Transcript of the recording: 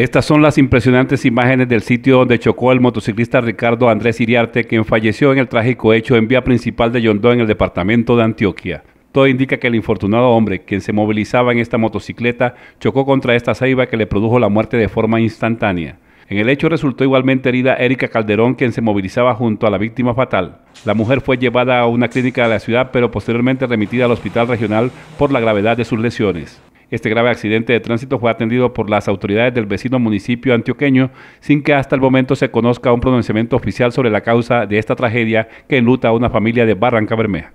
Estas son las impresionantes imágenes del sitio donde chocó el motociclista Ricardo Andrés Iriarte, quien falleció en el trágico hecho en vía principal de Yondó en el departamento de Antioquia. Todo indica que el infortunado hombre, quien se movilizaba en esta motocicleta, chocó contra esta ceiba que le produjo la muerte de forma instantánea. En el hecho resultó igualmente herida Erika Calderón, quien se movilizaba junto a la víctima fatal. La mujer fue llevada a una clínica de la ciudad, pero posteriormente remitida al hospital regional por la gravedad de sus lesiones. Este grave accidente de tránsito fue atendido por las autoridades del vecino municipio antioqueño sin que hasta el momento se conozca un pronunciamiento oficial sobre la causa de esta tragedia que enluta a una familia de Barranca Bermeja.